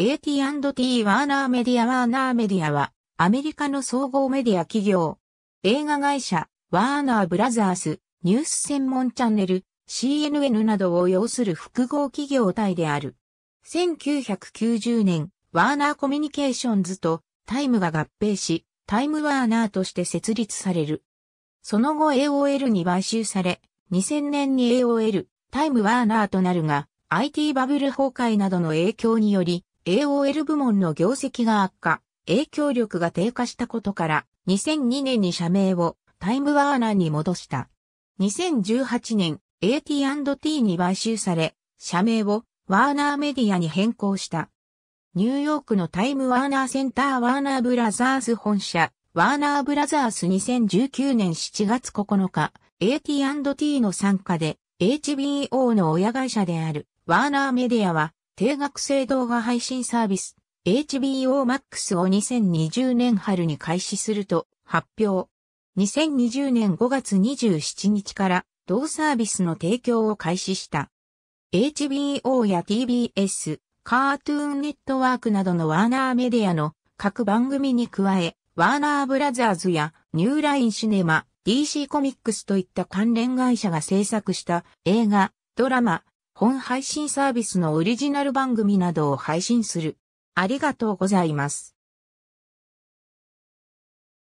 AT&T ワーナーメディアワーナーメディアはアメリカの総合メディア企業、映画会社、ワーナーブラザース、ニュース専門チャンネル、CNN などを要する複合企業体である。1990年、ワーナーコミュニケーションズとタイムが合併し、タイムワーナーとして設立される。その後 AOL に買収され、2000年に AOL、タイムワーナーとなるが、IT バブル崩壊などの影響により、AOL 部門の業績が悪化、影響力が低下したことから、2002年に社名をタイムワーナーに戻した。2018年、AT&T に買収され、社名をワーナーメディアに変更した。ニューヨークのタイムワーナーセンターワーナーブラザース本社、ワーナーブラザース2019年7月9日、AT&T の参加で HBO の親会社であるワーナーメディアは定額制動画配信サービス HBO Max を2020年春に開始すると発表。2020年5月27日から同サービスの提供を開始した。HBO や TBS、カートゥーンネットワークなどのワーナーメディアの各番組に加え、ワーナーブラザーズやニューラインシネマ、DC コミックスといった関連会社が制作した映画、ドラマ、本配信サービスのオリジナル番組などを配信する。ありがとうございます。